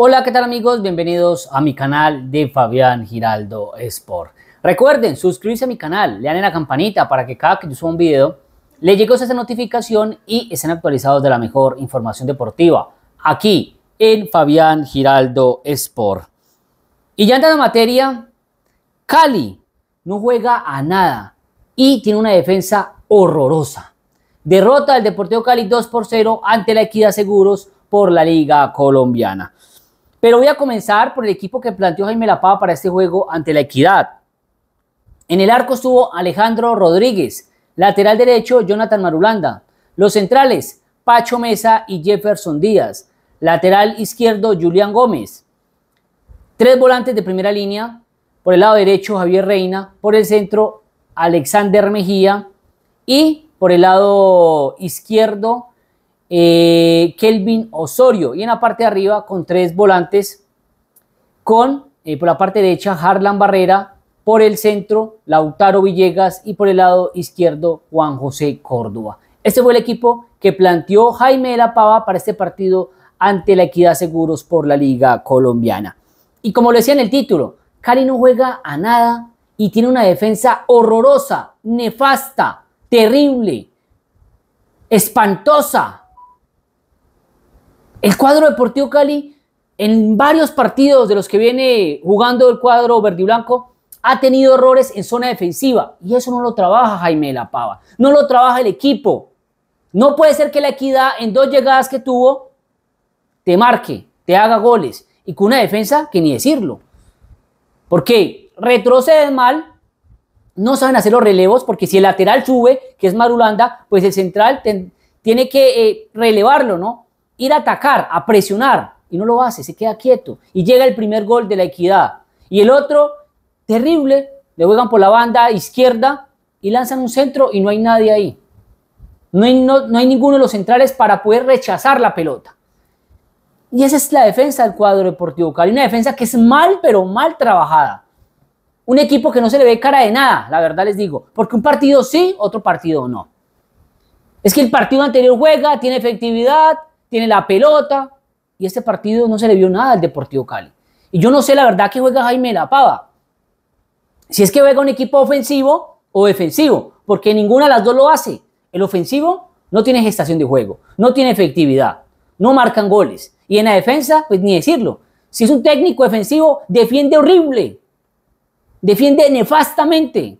Hola, ¿qué tal amigos? Bienvenidos a mi canal de Fabián Giraldo Sport. Recuerden suscribirse a mi canal, le dan la campanita para que cada que yo suba un video le llegue esa notificación y estén actualizados de la mejor información deportiva aquí en Fabián Giraldo Sport. Y ya en la materia, Cali no juega a nada y tiene una defensa horrorosa. Derrota al Deportivo Cali 2 por 0 ante la Equidad Seguros por la Liga Colombiana. Pero voy a comenzar por el equipo que planteó Jaime Lapava para este juego ante la Equidad. En el arco estuvo Alejandro Rodríguez, lateral derecho Jonathan Marulanda, los centrales Pacho Mesa y Jefferson Díaz, lateral izquierdo Julián Gómez, tres volantes de primera línea, por el lado derecho Javier Reina, por el centro Alexander Mejía y por el lado izquierdo eh, Kelvin Osorio. Y en la parte de arriba, con tres volantes, con eh, por la parte derecha Harlan Barrera, por el centro Lautaro Villegas y por el lado izquierdo Juan José Córdoba. Este fue el equipo que planteó Jaime de la Pava para este partido ante la Equidad Seguros por la Liga Colombiana. Y como lo decía en el título, Cali no juega a nada y tiene una defensa horrorosa, nefasta, terrible, espantosa, el cuadro Deportivo Cali, en varios partidos de los que viene jugando el cuadro verde y blanco, ha tenido errores en zona defensiva. Y eso no lo trabaja Jaime de la Pava. No lo trabaja el equipo. No puede ser que la equidad en dos llegadas que tuvo te marque, te haga goles. Y con una defensa que ni decirlo. Porque retroceden mal, no saben hacer los relevos, porque si el lateral sube, que es Marulanda, pues el central tiene que eh, relevarlo, ¿no? ir a atacar, a presionar, y no lo hace, se queda quieto. Y llega el primer gol de la equidad. Y el otro, terrible, le juegan por la banda izquierda y lanzan un centro y no hay nadie ahí. No hay, no, hay ninguno de los centrales para poder rechazar la pelota. Y esa es la defensa del cuadro deportivo Cali, una defensa que es mal, pero mal trabajada. Un equipo que no se le ve cara de nada, la verdad les digo, porque un partido sí, otro partido no. Es que el partido anterior juega, tiene efectividad, tiene la pelota y este partido no se le vio nada al Deportivo Cali. Y yo no sé la verdad que juega Jaime La Pava. Si es que juega un equipo ofensivo o defensivo, porque ninguna de las dos lo hace. El ofensivo no tiene gestación de juego, no tiene efectividad, no marcan goles. Y en la defensa, pues ni decirlo. Si es un técnico defensivo, defiende horrible, defiende nefastamente.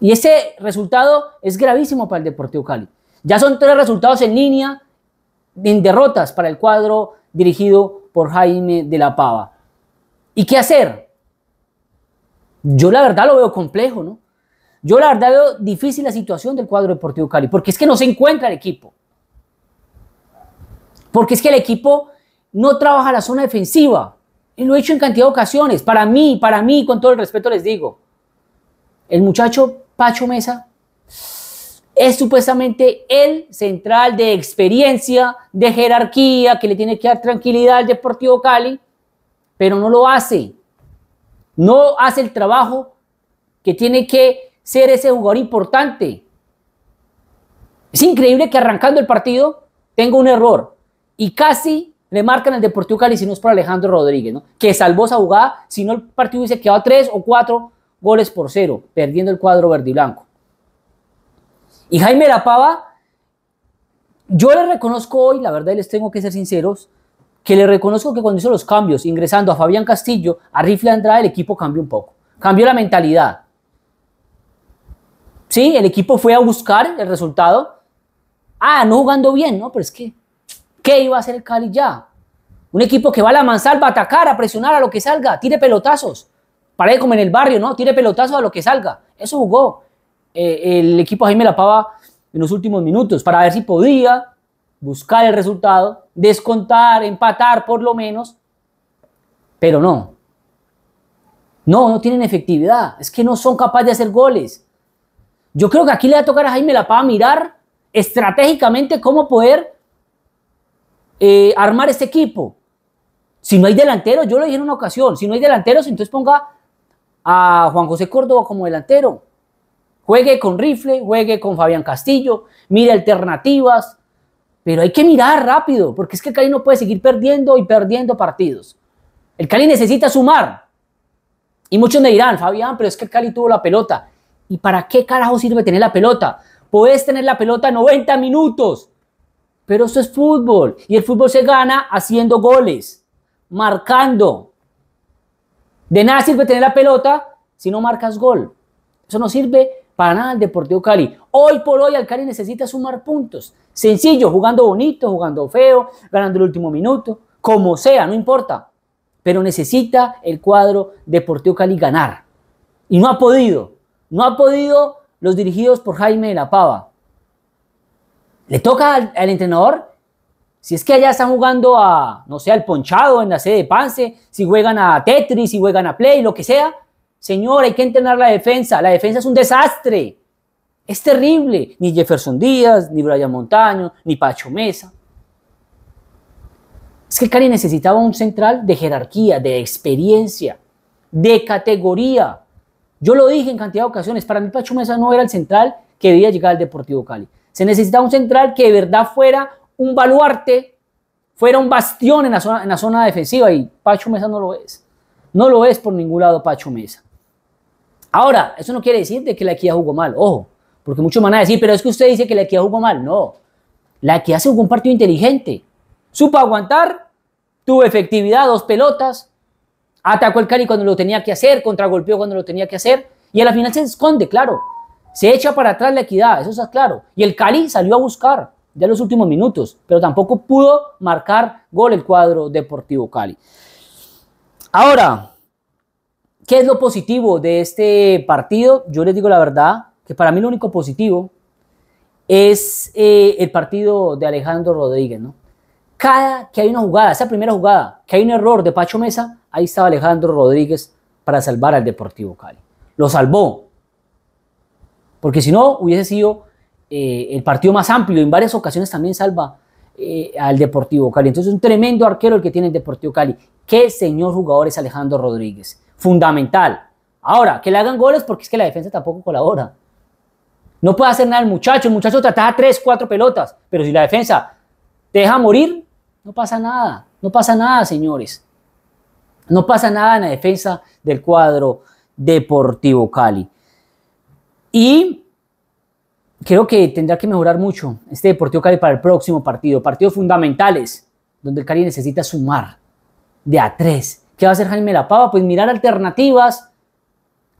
Y ese resultado es gravísimo para el Deportivo Cali. Ya son tres resultados en línea en derrotas para el cuadro dirigido por Jaime de la Pava. ¿Y qué hacer? Yo la verdad lo veo complejo, ¿no? Yo la verdad veo difícil la situación del cuadro Deportivo Cali, porque es que no se encuentra el equipo. Porque es que el equipo no trabaja la zona defensiva. Y lo he hecho en cantidad de ocasiones. Para mí, para mí, con todo el respeto les digo, el muchacho Pacho Mesa es supuestamente el central de experiencia, de jerarquía, que le tiene que dar tranquilidad al Deportivo Cali, pero no lo hace. No hace el trabajo que tiene que ser ese jugador importante. Es increíble que arrancando el partido tenga un error y casi le marcan al Deportivo Cali si no es por Alejandro Rodríguez, que salvó esa jugada, si no el partido hubiese quedado tres o cuatro goles por cero, perdiendo el cuadro verde y blanco. Y Jaime La Pava, yo le reconozco hoy, la verdad les tengo que ser sinceros, que le reconozco que cuando hizo los cambios, ingresando a Fabián Castillo, a Rifle Andrade, el equipo cambió un poco. Cambió la mentalidad. Sí, el equipo fue a buscar el resultado. Ah, no jugando bien, ¿no? Pero es que, ¿qué iba a hacer el Cali ya? Un equipo que va a la va a atacar, a presionar a lo que salga, tire pelotazos. Pare como en el barrio, ¿no? Tire pelotazos a lo que salga. Eso jugó. Eh, el equipo Jaime La Pava en los últimos minutos para ver si podía buscar el resultado, descontar, empatar por lo menos, pero no. No, no tienen efectividad, es que no son capaces de hacer goles. Yo creo que aquí le va a tocar a Jaime La Pava mirar estratégicamente cómo poder eh, armar este equipo. Si no hay delanteros, yo lo dije en una ocasión, si no hay delanteros, entonces ponga a Juan José Córdoba como delantero. Juegue con rifle, juegue con Fabián Castillo, mire alternativas, pero hay que mirar rápido, porque es que el Cali no puede seguir perdiendo y perdiendo partidos. El Cali necesita sumar. Y muchos me dirán, Fabián, pero es que el Cali tuvo la pelota. ¿Y para qué carajo sirve tener la pelota? Puedes tener la pelota 90 minutos, pero eso es fútbol. Y el fútbol se gana haciendo goles, marcando. De nada sirve tener la pelota si no marcas gol. Eso no sirve para nada el Deportivo Cali. Hoy por hoy al Cali necesita sumar puntos. Sencillo, jugando bonito, jugando feo, ganando el último minuto, como sea, no importa. Pero necesita el cuadro Deportivo Cali ganar. Y no ha podido. No ha podido los dirigidos por Jaime de la Pava. Le toca al, entrenador si es que allá están jugando a, no sé, al ponchado en la sede de Pance, si juegan a Tetris, si juegan a Play, lo que sea, Señor, hay que entrenar la defensa. La defensa es un desastre. Es terrible. Ni Jefferson Díaz, ni Brian Montaño, ni Pacho Mesa. Es que Cali necesitaba un central de jerarquía, de experiencia, de categoría. Yo lo dije en cantidad de ocasiones. Para mí Pacho Mesa no era el central que debía llegar al Deportivo Cali. Se necesitaba un central que de verdad fuera un baluarte, fuera un bastión en la zona, en la zona defensiva. Y Pacho Mesa no lo es. No lo es por ningún lado Pacho Mesa. Ahora, eso no quiere decir de que la equidad jugó mal, ojo, porque muchos van a decir, pero es que usted dice que la equidad jugó mal. No, la equidad se jugó un partido inteligente. Supo aguantar, tuvo efectividad, dos pelotas, atacó el Cali cuando lo tenía que hacer, contragolpeó cuando lo tenía que hacer, y a la final se esconde, claro. Se echa para atrás la equidad, eso está claro. Y el Cali salió a buscar ya en los últimos minutos, pero tampoco pudo marcar gol el cuadro Deportivo Cali. Ahora, ¿Qué es lo positivo de este partido? Yo les digo la verdad, que para mí lo único positivo es eh, el partido de Alejandro Rodríguez, Cada que hay una jugada, esa primera jugada, que hay un error de Pacho Mesa, ahí estaba Alejandro Rodríguez para salvar al Deportivo Cali. Lo salvó. Porque si no, hubiese sido eh, el partido más amplio. En varias ocasiones también salva eh, al Deportivo Cali. Entonces, es un tremendo arquero el que tiene el Deportivo Cali. Qué señor jugador es Alejandro Rodríguez. Fundamental. Ahora, que le hagan goles porque es que la defensa tampoco colabora. No puede hacer nada el muchacho. El muchacho ataja tres, cuatro pelotas. Pero si la defensa te deja morir, no pasa nada. No pasa nada, señores. No pasa nada en la defensa del cuadro Deportivo Cali. Y creo que tendrá que mejorar mucho este Deportivo Cali para el próximo partido. Partidos fundamentales, donde el Cali necesita sumar de a tres. ¿Qué va a hacer Jaime Lapava? Pues mirar alternativas,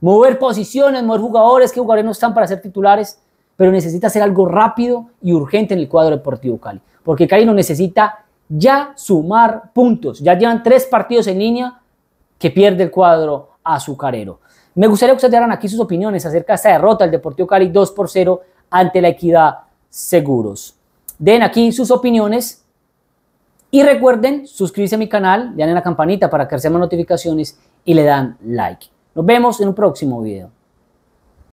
mover posiciones, mover jugadores, que jugadores no están para ser titulares, pero necesita hacer algo rápido y urgente en el cuadro Deportivo Cali. Porque Cali no necesita ya sumar puntos. Ya llevan tres partidos en línea que pierde el cuadro azucarero. Me gustaría que ustedes dieran aquí sus opiniones acerca de esta derrota del Deportivo Cali 2 por 0 ante la equidad seguros. Den aquí sus opiniones y recuerden suscribirse a mi canal, le dan la campanita para que reciban notificaciones y le dan like. Nos vemos en un próximo video.